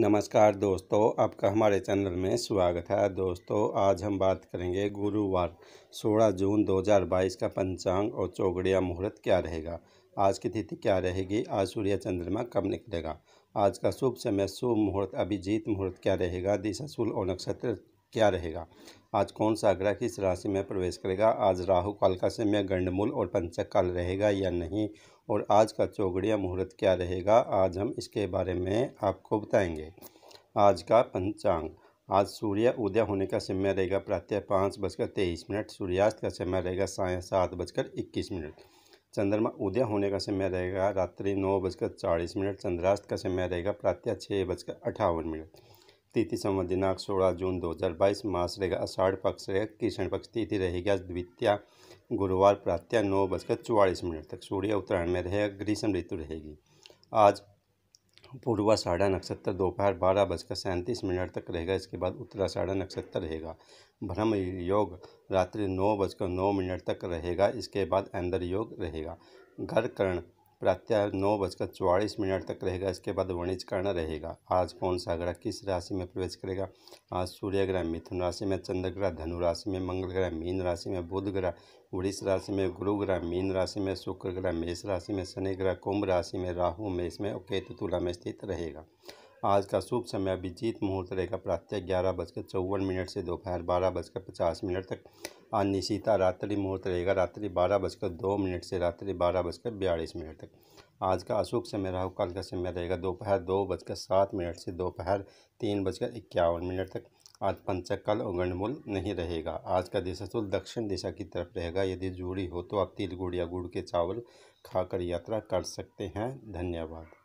नमस्कार दोस्तों आपका हमारे चैनल में स्वागत है दोस्तों आज हम बात करेंगे गुरुवार 16 जून 2022 का पंचांग और चौगड़िया मुहूर्त क्या रहेगा आज की तिथि क्या रहेगी आज सूर्य चंद्रमा कब निकलेगा आज का शुभ समय शुभ मुहूर्त अभिजीत मुहूर्त क्या रहेगा दिशा शुल और नक्षत्र क्या रहेगा आज कौन सा ग्रह किस राशि में प्रवेश करेगा आज राहु काल का समय गंडमूल और पंचक काल रहेगा या नहीं और आज का चौगड़िया मुहूर्त क्या रहेगा आज हम इसके बारे में आपको बताएंगे आज का पंचांग आज सूर्य उदय होने का समय रहेगा प्रातः पाँच बजकर तेईस मिनट सूर्यास्त का समय रहेगा साय सात बजकर इक्कीस मिनट चंद्रमा उदय होने का समय रहेगा रात्रि नौ बजकर चालीस मिनट चंद्रास्त का समय रहेगा प्रातः छः बजकर अठावन मिनट तिथि संबंधी दिनांक सोलह जून 2022 मास रहेगा आषाढ़ पक्ष रहेगा कृष्ण पक्ष तिथि रहेगी द्वितीय गुरुवार प्रातः नौ बजकर चौवालीस मिनट तक सूर्य उत्तरायण में रहेगा ग्रीष्म ऋतु रहेगी आज पूर्वा साढ़ा नक्षत्र दोपहर बारह बजकर सैंतीस मिनट तक रहेगा इसके बाद उत्तरा साढ़ा नक्षत्र रहेगा भ्रम योग रात्रि नौ बजकर नौ मिनट तक रहेगा इसके बाद अंदर योग रहेगा घर करण प्रातः नौ बजकर चौवालीस मिनट तक रहेगा इसके बाद वणिज कर्ण रहेगा आज कौन सा ग्रह किस राशि में प्रवेश करेगा आज सूर्य ग्रह मिथुन राशि में चंद्र ग्रह धनु राशि में मंगल ग्रह मीन राशि में बुध ग्रह वृष राशि में गुरु ग्रह मीन राशि में शुक्र ग्रह मेष राशि में शनि ग्रह कुंभ राशि में राहु मेष में और केतु तुला में स्थित रहेगा आज का शुभ समय अभिजीत मुहूर्त रहेगा प्रातः ग्यारह बजकर चौवन मिनट से दोपहर बारह बजकर पचास मिनट तक आज रात्रि मुहूर्त रहेगा रात्रि बारह बजकर दो मिनट से रात्रि बारह बजकर बयालीस मिनट तक आज का अशुभ समय राहु काल का समय रहेगा दोपहर दो बजकर सात मिनट से दोपहर तीन बजकर इक्यावन मिनट तक आज पंचक काल और गणमूल नहीं रहेगा आज का दिशा शुल्क दक्षिण दिशा की तरफ रहेगा यदि जूड़ी हो तो आप तिल गुड़ या गुड़ के चावल खाकर यात्रा कर सकते हैं धन्यवाद